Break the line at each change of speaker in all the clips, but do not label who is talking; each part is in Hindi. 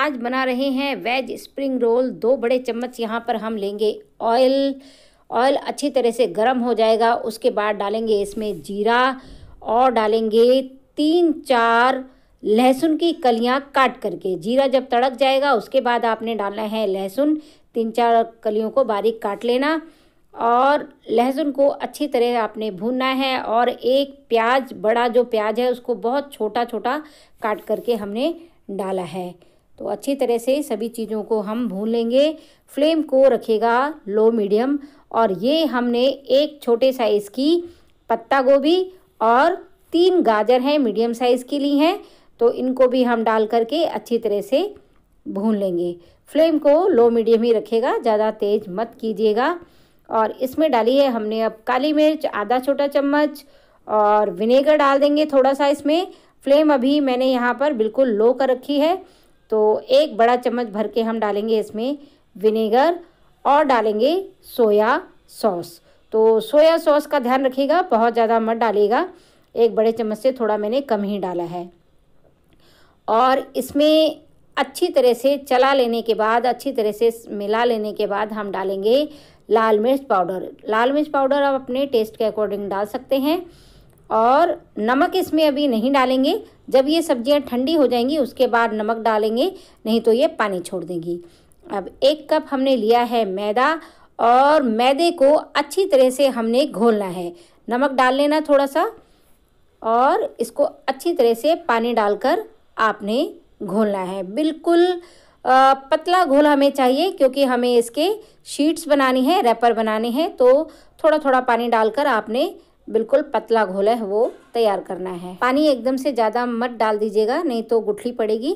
आज बना रहे हैं वेज स्प्रिंग रोल दो बड़े चम्मच यहाँ पर हम लेंगे ऑयल ऑयल अच्छी तरह से गर्म हो जाएगा उसके बाद डालेंगे इसमें जीरा और डालेंगे तीन चार लहसुन की कलियाँ काट करके जीरा जब तड़क जाएगा उसके बाद आपने डालना है लहसुन तीन चार कलियों को बारीक काट लेना और लहसुन को अच्छी तरह आपने भूनना है और एक प्याज बड़ा जो प्याज है उसको बहुत छोटा छोटा काट करके हमने डाला है तो अच्छी तरह से सभी चीज़ों को हम भून लेंगे फ्लेम को रखेगा लो मीडियम और ये हमने एक छोटे साइज़ की पत्ता गोभी और तीन गाजर हैं मीडियम साइज़ की ली हैं तो इनको भी हम डाल करके अच्छी तरह से भून लेंगे फ्लेम को लो मीडियम ही रखेगा ज़्यादा तेज़ मत कीजिएगा और इसमें डाली है हमने अब काली मिर्च आधा छोटा चम्मच और विनेगर डाल देंगे थोड़ा सा इसमें फ्लेम अभी मैंने यहाँ पर बिल्कुल लो कर रखी है तो एक बड़ा चम्मच भर के हम डालेंगे इसमें विनेगर और डालेंगे सोया सॉस तो सोया सॉस का ध्यान रखिएगा बहुत ज़्यादा मत डालिएगा एक बड़े चम्मच से थोड़ा मैंने कम ही डाला है और इसमें अच्छी तरह से चला लेने के बाद अच्छी तरह से मिला लेने के बाद हम डालेंगे लाल मिर्च पाउडर लाल मिर्च पाउडर आप अपने टेस्ट के अकॉर्डिंग डाल सकते हैं और नमक इसमें अभी नहीं डालेंगे जब ये सब्जियां ठंडी हो जाएंगी उसके बाद नमक डालेंगे नहीं तो ये पानी छोड़ देंगी अब एक कप हमने लिया है मैदा और मैदे को अच्छी तरह से हमने घोलना है नमक डाल लेना थोड़ा सा और इसको अच्छी तरह से पानी डालकर आपने घोलना है बिल्कुल पतला घोल हमें चाहिए क्योंकि हमें इसके शीट्स बनानी है रैपर बनाने हैं तो थोड़ा थोड़ा पानी डालकर आपने बिल्कुल पतला घोल है वो तैयार करना है पानी एकदम से ज़्यादा मत डाल दीजिएगा नहीं तो गुठली पड़ेगी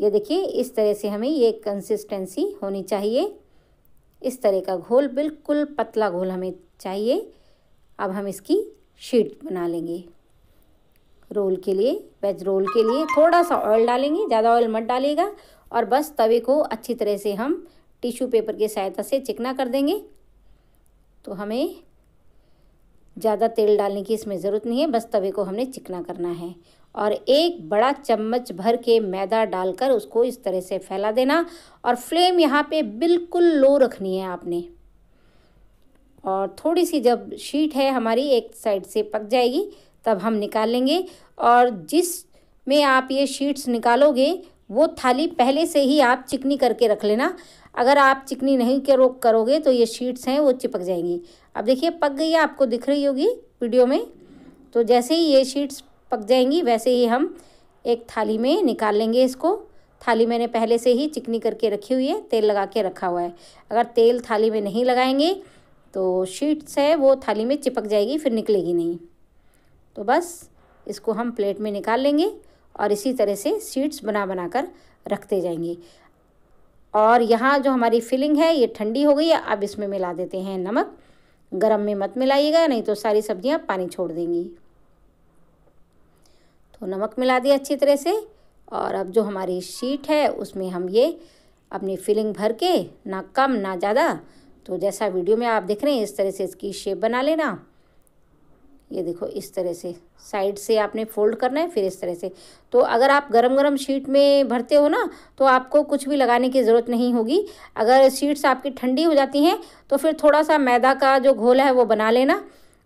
ये देखिए इस तरह से हमें ये कंसिस्टेंसी होनी चाहिए इस तरह का घोल बिल्कुल पतला घोल हमें चाहिए अब हम इसकी शीट बना लेंगे रोल के लिए वेज रोल के लिए थोड़ा सा ऑयल डालेंगे ज़्यादा ऑयल मत डालिएगा और बस तवे को अच्छी तरह से हम टिश्यू पेपर की सहायता से चिकना कर देंगे तो हमें ज़्यादा तेल डालने की इसमें ज़रूरत नहीं है बस तवे को हमने चिकना करना है और एक बड़ा चम्मच भर के मैदा डालकर उसको इस तरह से फैला देना और फ्लेम यहाँ पे बिल्कुल लो रखनी है आपने और थोड़ी सी जब शीट है हमारी एक साइड से पक जाएगी तब हम निकाल लेंगे और जिस में आप ये शीट्स निकालोगे वो थाली पहले से ही आप चिकनी करके रख लेना अगर आप चिकनी नहीं करो करोगे तो ये शीट्स हैं वो चिपक जाएंगी अब देखिए पक गई है आपको दिख रही होगी वीडियो में तो जैसे ही ये शीट्स पक जाएंगी वैसे ही हम एक थाली में निकाल लेंगे इसको थाली मैंने पहले से ही चिकनी करके रखी हुई है तेल लगा के रखा हुआ है अगर तेल थाली में नहीं लगाएंगे तो शीट्स है वो थाली में चिपक जाएगी फिर निकलेगी नहीं तो बस इसको हम प्लेट में निकाल लेंगे और इसी तरह से सीड्स बना बना कर रखते जाएंगे और यहाँ जो हमारी फिलिंग है ये ठंडी हो गई है अब इसमें मिला देते हैं नमक गरम में मत मिलाइएगा नहीं तो सारी सब्जियाँ पानी छोड़ देंगी तो नमक मिला दिया अच्छी तरह से और अब जो हमारी शीट है उसमें हम ये अपनी फिलिंग भर के ना कम ना ज़्यादा तो जैसा वीडियो में आप देख रहे हैं इस तरह से इसकी शेप बना लेना ये देखो इस तरह से साइड से आपने फोल्ड करना है फिर इस तरह से तो अगर आप गरम गरम शीट में भरते हो ना तो आपको कुछ भी लगाने की ज़रूरत नहीं होगी अगर शीट्स आपकी ठंडी हो जाती हैं तो फिर थोड़ा सा मैदा का जो घोला है वो बना लेना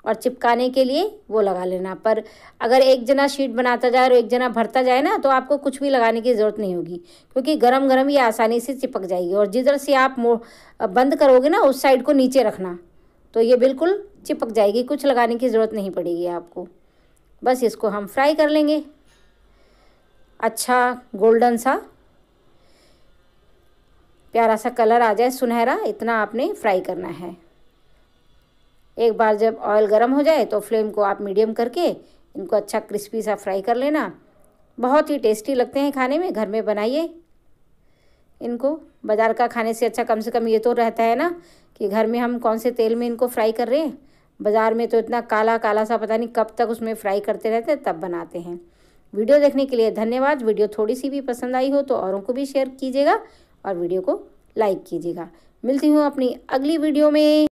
और चिपकाने के लिए वो लगा लेना पर अगर एक जना शीट बनाता जाए और एक जना भरता जाए ना तो आपको कुछ भी लगाने की ज़रूरत नहीं होगी क्योंकि गरम गरम ये आसानी से चिपक जाएगी और जिधर से आप बंद करोगे ना उस साइड को नीचे रखना तो ये बिल्कुल चिपक जाएगी कुछ लगाने की ज़रूरत नहीं पड़ेगी आपको बस इसको हम फ्राई कर लेंगे अच्छा गोल्डन सा प्यारा सा कलर आ जाए सुनहरा इतना आपने फ्राई करना है एक बार जब ऑयल गर्म हो जाए तो फ्लेम को आप मीडियम करके इनको अच्छा क्रिस्पी सा फ्राई कर लेना बहुत ही टेस्टी लगते हैं खाने में घर में बनाइए इनको बाज़ार का खाने से अच्छा कम से कम ये तो रहता है ना कि घर में हम कौन से तेल में इनको फ्राई कर रहे हैं बाज़ार में तो इतना काला काला सा पता नहीं कब तक उसमें फ्राई करते रहते हैं तब बनाते हैं वीडियो देखने के लिए धन्यवाद वीडियो थोड़ी सी भी पसंद आई हो तो औरों को भी शेयर कीजिएगा और वीडियो को लाइक कीजिएगा मिलती हूँ अपनी अगली वीडियो में